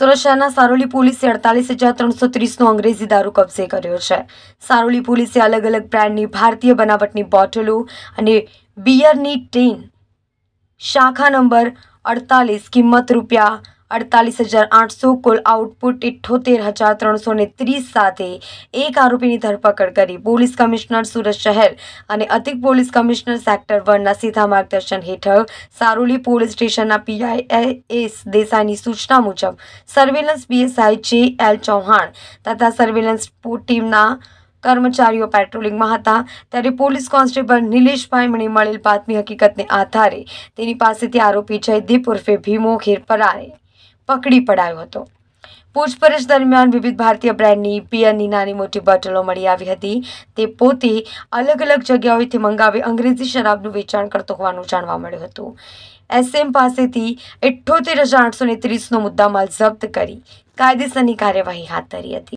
સુરક્ષાના સારોલી પોલીસે અડતાલીસ હજાર ત્રણસો ત્રીસનો અંગ્રેજી દારૂ કબજે કર્યો છે સારોલી પોલીસે અલગ અલગ બ્રાન્ડની ભારતીય બનાવટની બોટલો અને બિયરની ટીન શાખા નંબર અડતાલીસ કિંમત રૂપિયા અડતાલીસ હજાર આઠસો કુલ આઉટપુટ ઇઠ્ઠોતેર હજાર ત્રણસો ને ત્રીસ સાથે એક આરોપીની ધરપકડ કરી પોલીસ કમિશનર સુરત શહેર અને અધિક પોલીસ કમિશનર સેક્ટર વનના સીધા માર્ગદર્શન હેઠળ સારોલી પોલીસ સ્ટેશનના પીઆઈ એસ દેસાઈની સૂચના મુજબ surveillance PSI J L Chauhan તથા સર્વેલન્સ ટીમના કર્મચારીઓ પેટ્રોલિંગમાં હતા ત્યારે પોલીસ કોન્સ્ટેબલ નિલેશભાઈ મને મળેલ બાતમી હકીકતને આધારે તેની પાસેથી આરોપી જયદીપ ઉર્ફે ભીમો ખેરપરાએ પકડી પડાયો હતો પૂછપરછ દરમિયાન વિવિધ ભારતીય બ્રાન્ડની પિયરની નાની મોટી બોટલો મળી આવી હતી તે પોતે અલગ અલગ જગ્યાઓથી મંગાવી અંગ્રેજી શરાબનું વેચાણ કરતો હોવાનું જાણવા મળ્યું હતું એસએમ પાસેથી ઇઠ્ઠોતેર હજાર આઠસો ને ત્રીસનો મુદ્દામાલ જપ્ત કરી કાયદેસરની કાર્યવાહી હાથ ધરી હતી